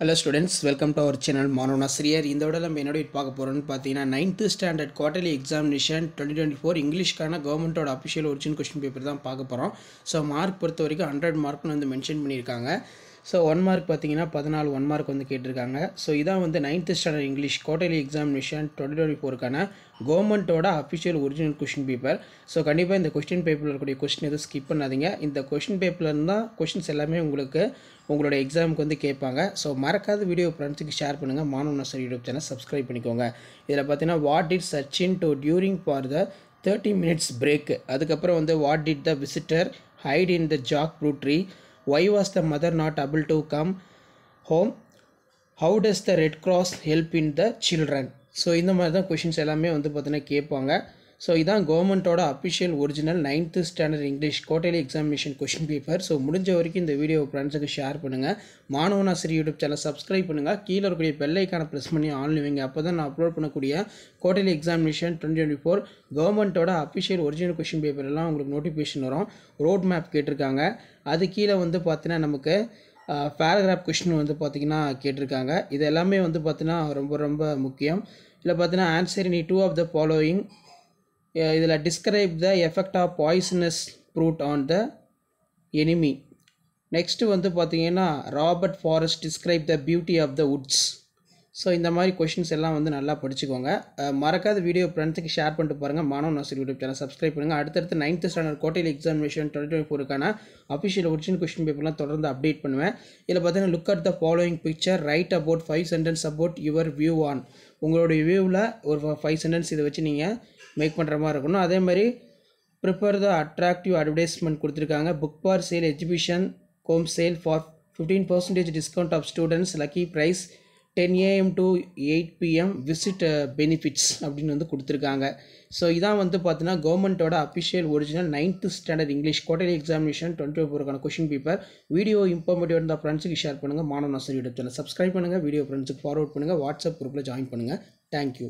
Hello students welcome to our channel மாணவனாசிரியர் இந்த விட நம்ம என்னோட பார்க்க போகிறோம்னு பார்த்தீங்கன்னா ninth standard quarterly examination twenty twenty four இங்கிலீஷ்க்கான கவர்மெண்ட்டோட அஃபிஷியல் ஒரிஜின் கொஸ்டின் பேப்பர் தான் பார்க்க போகிறோம் ஸோ மார்க் பொறுத்த வரைக்கும் ஹண்ட்ரட் மார்க்னு வந்து மென்ஷன் பண்ணியிருக்காங்க ஸோ ஒன் மார்க் பார்த்தீங்கன்னா பதினாலு ஒன் மார்க் வந்து கேட்டிருக்காங்க ஸோ இதான் வந்து ninth standard English quarterly examination twenty twenty ஃபோருக்கான கவர்மெண்ட்டோட official original question paper so கண்டிப்பாக இந்த கொஸ்டின் பேப்பரில் இருக்கக்கூடிய கொஸ்டின் எதுவும் ஸ்கிப் பண்ணாதீங்க இந்த கொஸ்டின் பேப்பர்லேருந்து தான் கொஷின்ஸ் எல்லாமே உங்களுக்கு உங்களோட எக்ஸாமுக்கு வந்து கேட்பாங்க ஸோ மறக்காத வீடியோ ஃப்ரெண்ட்ஸுக்கு ஷேர் பண்ணுங்கள் மாணவ நர்சரி யூடியூப் சேனல் சப்ஸ்கிரைப் பண்ணிக்கோங்க இதில் பார்த்தீங்கன்னா what it Sachin to during for the thirty minutes break அதுக்கப்புறம் வந்து what did the visitor hide in the jack fruit tree Why was the mother not able to come home? How does the Red Cross help in the children? So இந்த மாதிரி தான் questions எல்லாமே வந்து பார்த்தீங்கன்னா கேட்பாங்க so இதான் கவர்மெண்ட்டோட official original ninth standard English quarterly examination question paper so முடிஞ்ச வரைக்கும் இந்த வீடியோ ஃப்ரெண்ட்ஸுக்கு ஷேர் பண்ணுங்கள் மாணவனாசிரி யூடியூப் சேனல் சப்ஸ்கிரைப் பண்ணுங்கள் கீழே இருக்கக்கூடிய பெல்லைக்கான ப்ரெஸ் பண்ணி ஆன்லைன் வைங்க அப்போ தான் நான் அப்லோட் பண்ணக்கூடிய quarterly examination twenty twenty four கவர்மெண்ட்டோட அஃபிஷியல் ஒரிஜினல் கொஷின் பேப்பர் எல்லாம் உங்களுக்கு நோட்டிஃபிகேஷன் வரும் ரோட் மேப் கேட்டிருக்காங்க அது கீழே வந்து பார்த்தீங்கன்னா நமக்கு பேராகிராஃப் கொஷின் வந்து பார்த்திங்கன்னா கேட்டிருக்காங்க இது எல்லாமே வந்து பார்த்திங்கன்னா ரொம்ப ரொம்ப முக்கியம் இல்லை பார்த்தீங்கன்னா answer any two of the following இதில் describe the effect of poisonous fruit on the enemy next வந்து பார்த்திங்கன்னா Robert Frost describe the beauty of the woods so இந்த மாதிரி கொஷின்ஸ் எல்லாம் வந்து நல்லா படிச்சுக்கோங்க மறக்காத வீடியோ ஃப்ரெண்ட்ஸுக்கு ஷேர் பண்ணிட்டு பாருங்கள் மாணவ நர்சரி யூடியூப் சேனல் சப்ஸ்கிரைப் பண்ணுங்கள் அடுத்தடுத்து நைன்த் ஸ்டாண்டர்ட் கோட்டையில் எக்ஸாமினேஷன் டுவெண்ட்டி டுவெண்ட்டி ஃபோருக்கான அஃபிஷியல் ஒரிஜினல் கொஸ்டின் பேப்பர்லாம் தொடர்ந்து அப்டேட் பண்ணுவேன் இதில் பார்த்தீங்கன்னா look at the following picture write about five sentence about your view on உங்களுடைய வியூவில் ஒரு ஃபைவ் சென்டென்ஸ் இதை வச்சு நீங்கள் மேக் பண்ணுற மாதிரி இருக்கணும் அதே மாதிரி ப்ரிப்பேர் த அட்ராக்டிவ் அட்வர்டைஸ்மெண்ட் கொடுத்துருக்காங்க book fair sale exhibition come sale for fifteen percentage discount of students lucky prize ten AM to eight PM visit benefits அப்படின்னு வந்து கொடுத்துருக்காங்க ஸோ இதான் வந்து பார்த்தீங்கன்னா கவர்மெண்ட்டோட official original ninth standard English quarterly examination twenty ஃபோருக்கான question paper video informative இருந்தால் ஃப்ரெண்ட்ஸுக்கு ஷேர் பண்ணுங்கள் மாணவ நர்சரி யூடியூப் சேனல் சப்ஸ்கிரைப் பண்ணுங்கள் வீடியோ ஃப்ரெண்ட்ஸுக்கு ஃபார்வர்ட் பண்ணுங்கள் வாட்ஸ்அப் குரூப்பில் ஜாயின் பண்ணுங்கள் தேங்க்யூ